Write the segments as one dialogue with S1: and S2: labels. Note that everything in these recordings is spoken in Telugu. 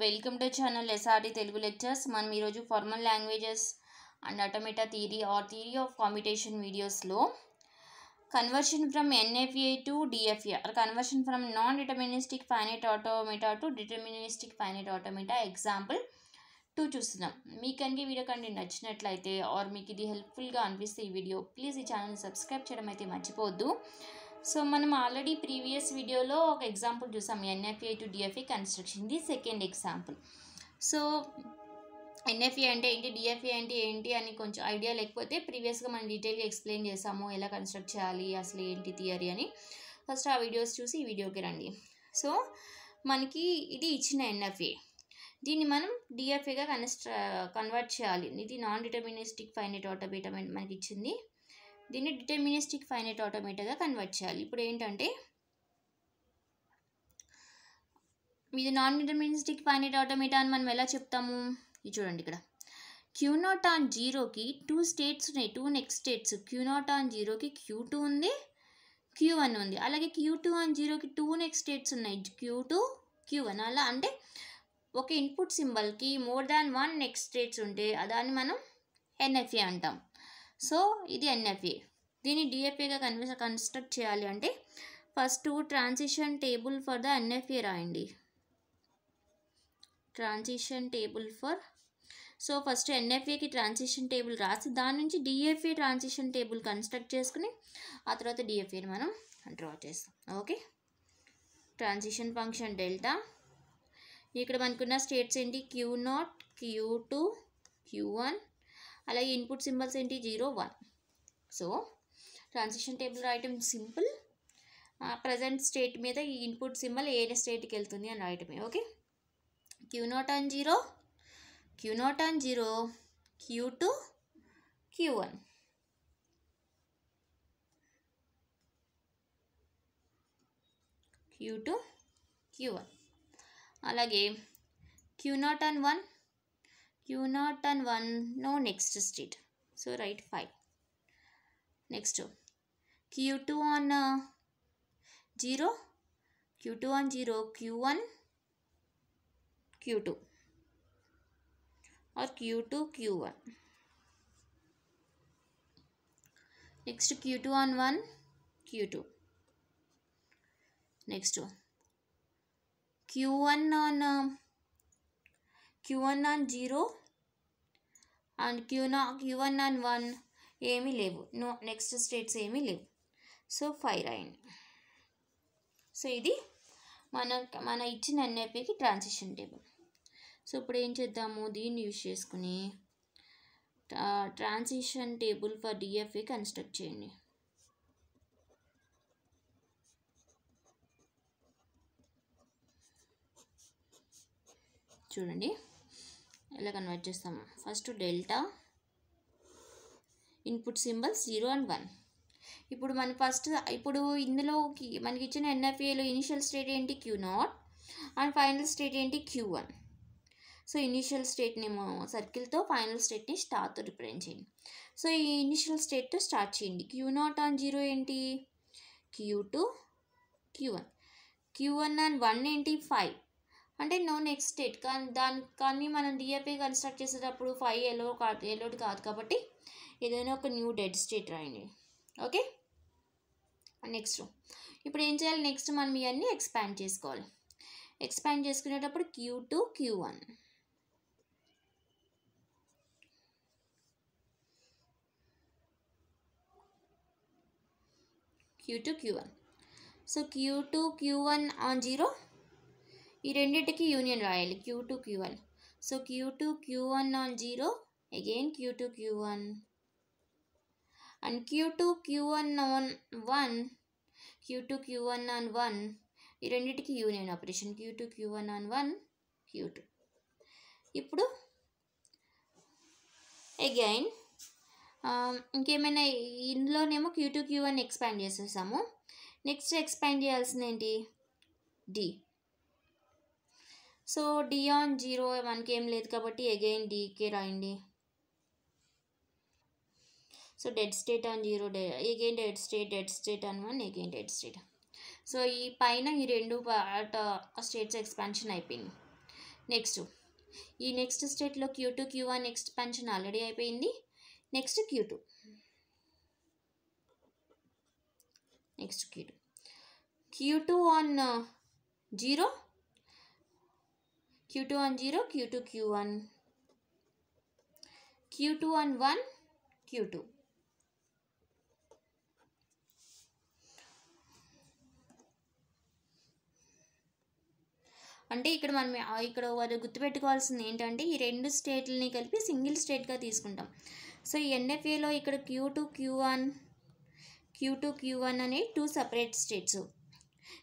S1: Welcome to channel SRD Telugu lectures మనం ఈరోజు formal languages and automata theory or theory of computation వీడియోస్లో conversion from NFA to DFA or conversion from non deterministic finite automata to deterministic finite automata example two చూస్తున్నాం మీకు కనుక ఈ వీడియో కానీ నచ్చినట్లయితే ఆర్ మీకు ఇది హెల్ప్ఫుల్గా అనిపిస్తే ఈ వీడియో ప్లీజ్ ఈ ఛానల్ని సబ్స్క్రైబ్ చేయడం అయితే మర్చిపోవద్దు సో మనం ఆల్రెడీ ప్రీవియస్ వీడియోలో ఒక ఎగ్జాంపుల్ చూసాం NFA to DFA construction the second example so NFA అంటే ఏంటి డిఎఫ్ఏ అంటే ఏంటి అని కొంచెం ఐడియా లేకపోతే ప్రీవియస్గా మనం డీటెయిల్గా ఎక్స్ప్లెయిన్ చేసాము ఎలా కన్స్ట్రక్ట్ చేయాలి అసలు ఏంటి థియరీ అని ఫస్ట్ ఆ వీడియోస్ చూసి ఈ వీడియోకి రండి సో మనకి ఇది ఇచ్చిన ఎన్ఎఫ్ఏ దీన్ని మనం డిఎఫ్ఏగా కన్స్ట్ర కన్వర్ట్ చేయాలి ఇది నాన్ డిటర్మినిస్టిక్ ఫైనట్ ఆటోబీటమెంట్ మనకి ఇచ్చింది దీన్ని డిటర్మినిస్టిక్ ఫైనైట్ ఆటోమేటిక్గా కన్వర్ట్ చేయాలి ఇప్పుడు ఏంటంటే ఇది నాన్ డిటర్మినిస్టిక్ ఫైనైట్ ఆటోమేటా అని మనం ఎలా చెప్తాము ఇది చూడండి ఇక్కడ క్యూ నాట్ ఆన్ జీరోకి టూ స్టేట్స్ ఉన్నాయి two next states Q naught on జీరోకి క్యూ టూ ఉంది క్యూ వన్ ఉంది అలాగే క్యూ టూ ఆన్ జీరోకి టూ నెక్స్ట్ స్టేట్స్ ఉన్నాయి క్యూ టూ క్యూ వన్ అలా అంటే ఒక ఇన్పుట్ సింబల్కి more than one next states ఉంటే దాన్ని మనం ఎన్ఎఫ్ఏ అంటాం సో ఇది ఎన్ఎఫ్ఏ దీన్ని డిఎఫ్ఏగా కన్వి కన్స్ట్రక్ట్ చేయాలి అంటే first transition table for the NFA రాయండి transition table for so first ఎన్ఎఫ్ఏకి ట్రాన్సిషన్ టేబుల్ రాసి దాని నుంచి డిఎఫ్ఏ ట్రాన్సిషన్ టేబుల్ కన్స్ట్రక్ట్ చేసుకుని ఆ తర్వాత డిఎఫ్ఏని మనం డ్రా చేస్తాం ఓకే ట్రాన్సిషన్ ఫంక్షన్ డెల్టా ఇక్కడ మనకున్న స్టేట్స్ ఏంటి Q naught Q two Q one అలాగే ఇన్పుట్ సింబల్స్ ఏంటి zero one so transition table రాయటం సింపుల్ ప్రజెంట్ స్టేట్ మీద ఈ ఇన్పుట్ సింబల్ ఏ స్టేట్కి వెళ్తుంది అని రాయటమే okay Q naught on zero Q naught on zero Q two Q one Q two Q one అలాగే Q naught on one Q naught and 1, no next state. So write 5. Next, Q2 on uh, 0, Q2 on 0, Q1, Q2 or Q2, Q1. Next Q2 on 1, Q2. Next Q1 on uh, Q naught on zero and క్యూనా క్యూఎన్ఆన్ వన్ ఏమీ లేవు నో నెక్స్ట్ స్టేట్స్ ఏమీ లేవు సో ఫైర్ అయింది సో ఇది మన మన ఇచ్చిన ఎన్ఏపీకి ట్రాన్సిషన్ టేబుల్ సో ఇప్పుడు ఏం చేద్దాము దీన్ని యూజ్ చేసుకుని transition table for DFA construct చేయండి చూడండి ఇలా కన్వర్ట్ చేస్తాము first delta input symbols zero and one ఇప్పుడు మన ఫస్ట్ ఇప్పుడు ఇందులో మనకి ఇచ్చిన ఎన్ఎఫ్ఏలో ఇనిషియల్ స్టేట్ ఏంటి Q naught and final state ఏంటి క్యూ వన్ సో ఇనిషియల్ స్టేట్ని సర్కిల్తో ఫైనల్ స్టేట్ని స్టార్తో రిప్రజెంట్ చేయండి సో ఈ ఇనిషియల్ స్టేట్తో స్టార్ట్ చేయండి క్యూ నాట్ ఆన్ జీరో ఏంటి Q two Q one Q one and one ఏంటి ఫైవ్ అంటే నో నెక్స్ట్ స్టేట్ కానీ దాని కానీ మనం డిఎఫ్ఏ కన్స్ట్రక్ట్ చేసేటప్పుడు ఫైవ్ ఎలో కాదు ఎలోడ్ కాదు కాబట్టి ఏదైనా ఒక న్యూ డెడ్ స్టేట్ రాయండి ఓకే నెక్స్ట్ ఇప్పుడు ఏం చేయాలి నెక్స్ట్ మనం ఇవన్నీ ఎక్స్పాండ్ చేసుకోవాలి ఎక్స్పాండ్ చేసుకునేటప్పుడు Q two Q one Q two Q one so Q two Q one on zero ఈ రెండింటికి యూనియన్ రాయాలి Q two Q one so Q two Q one on zero again Q two Q one and Q two Q one on one Q two Q one on one ఈ రెండింటికి union operation Q two Q one on one Q two ఇప్పుడు అగైన్ um, ఇంకేమైనా ఇందులోనేమో queue two Q one expand చేసేసాము నెక్స్ట్ ఎక్స్పాండ్ చేయాల్సింది ఏంటి D so D on zero మనకి ఏం లేదు కాబట్టి అగైన్ డీకే రాయండి so dead state on zero డె again dead state dead state on one again dead state so ఈ పైన ఈ రెండు పార్ట్ స్టేట్స్ ఎక్స్పాన్షన్ అయిపోయింది నెక్స్ట్ ఈ నెక్స్ట్ స్టేట్లో Q two Q one expansion already అయిపోయింది next Q two next Q two Q two on zero Q2 on 0, Q2, Q1. Q2 on 1, Q2. అంటే ఇక్కడ మనం ఇక్కడ వారు గుర్తుపెట్టుకోవాల్సింది ఏంటంటే ఈ రెండు స్టేట్లని కలిపి సింగిల్ స్టేట్గా తీసుకుంటాం సో ఈ ఎన్ఎఫ్ఏలో ఇక్కడ Q two Q one Q two Q one అనే టూ సపరేట్ స్టేట్స్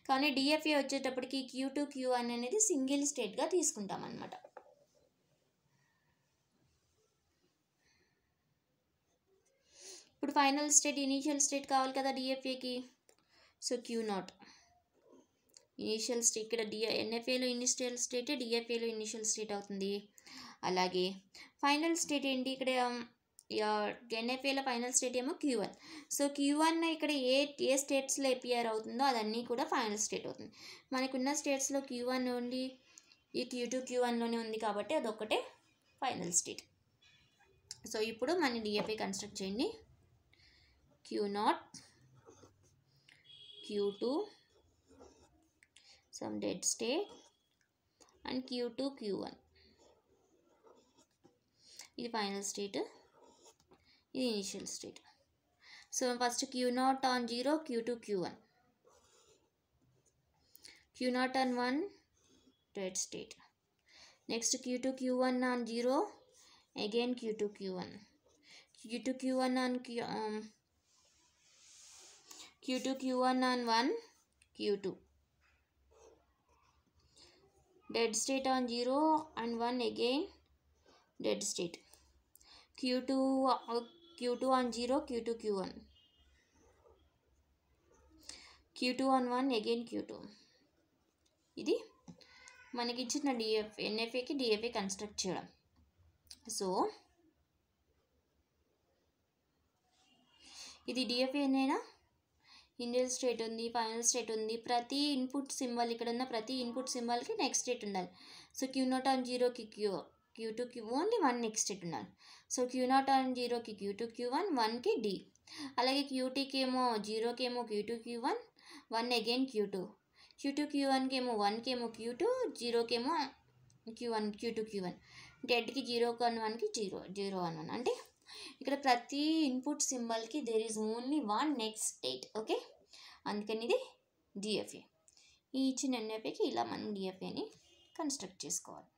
S1: కానీ డిఎఫ్ఏ e వచ్చేటప్పటికి క్యూ టు క్యూ అని అనేది సింగిల్ స్టేట్గా తీసుకుంటాం అనమాట ఇప్పుడు ఫైనల్ స్టేట్ ఇనీషియల్ స్టేట్ కావాలి కదా డిఎఫ్ఏకి e so Q naught initial state ఇక్కడ డిఎ ఎన్ఎఫ్ఏలో ఇనిషియల్ స్టేట్ డిఎఫ్ఏలో ఇనీషియల్ స్టేట్ అవుతుంది అలాగే ఫైనల్ స్టేట్ ఏంటి ఇక్కడ ఎన్ఐపిఎల్ ఫైనల్ స్టేట్ ఏమో Q one so Q one ఇక్కడ ఏ ఏ స్టేట్స్లో ఏపీఆర్ అవుతుందో అదన్నీ కూడా ఫైనల్ స్టేట్ అవుతుంది మనకున్న స్టేట్స్లో క్యూ వన్ ఓన్లీ ఈ క్యూ టూ క్యూ వన్లోనే ఉంది కాబట్టి అదొక్కటే ఫైనల్ స్టేట్ సో ఇప్పుడు మన డిఎఫ్ఏ కన్స్ట్రక్ట్ చేయండి Q naught Q two some dead state and Q two Q one ఇది final state initial state. So first Q0 on 0, Q2, Q1. Q0 on 1, dead state. Next Q2, Q1 on 0, again Q2, Q1. Q2, Q1 on Q, um, Q2, Q1 on 1, Q2. Dead state on 0 and 1 again, dead state. Q Q two two zero Q two Q one Q two one one 1, Q two ఇది మనకి ఇచ్చిన డిఎఫ్ ఎన్ఎఫ్ఏకి డిఎఫ్ఏ కన్స్ట్రక్ట్ చేయడం సో ఇది డిఎఫ్ఏనైనా ఇండియన్ స్టేట్ ఉంది ఫైనల్ స్టేట్ ఉంది ప్రతి ఇన్పుట్ సింబల్ ఇక్కడ ఉన్న ప్రతి ఇన్పుట్ సింబల్కి నెక్స్ట్ స్టేట్ ఉండాలి సో క్యూ నాట్ ఆన్ జీరోకి Q Q two Q only one next it ఉన్నారు సో క్యూ నాట్ అండ్ జీరోకి క్యూ టూ క్యూ వన్ వన్కి డి అలాగే క్యూటీకి ఏమో జీరోకి ఏమో Q two Q one one again Q two Q two Q వన్కి ఏమో వన్కి ఏమో క్యూ టూ జీరోకి ఏమో Q one Q two Q one డెడ్కి జీరో వన్ వన్కి జీరో జీరో వన్ వన్ అంటే ఇక్కడ ప్రతి ఇన్పుట్ సింబల్కి there is only one next date okay అందుకని ఇది డిఎఫ్ఏ ఈ ఇచ్చిన ఎన్ఎఫ్ఏకి ఇలా మనం డిఎఫ్ఏని కన్స్ట్రక్ట్ చేసుకోవాలి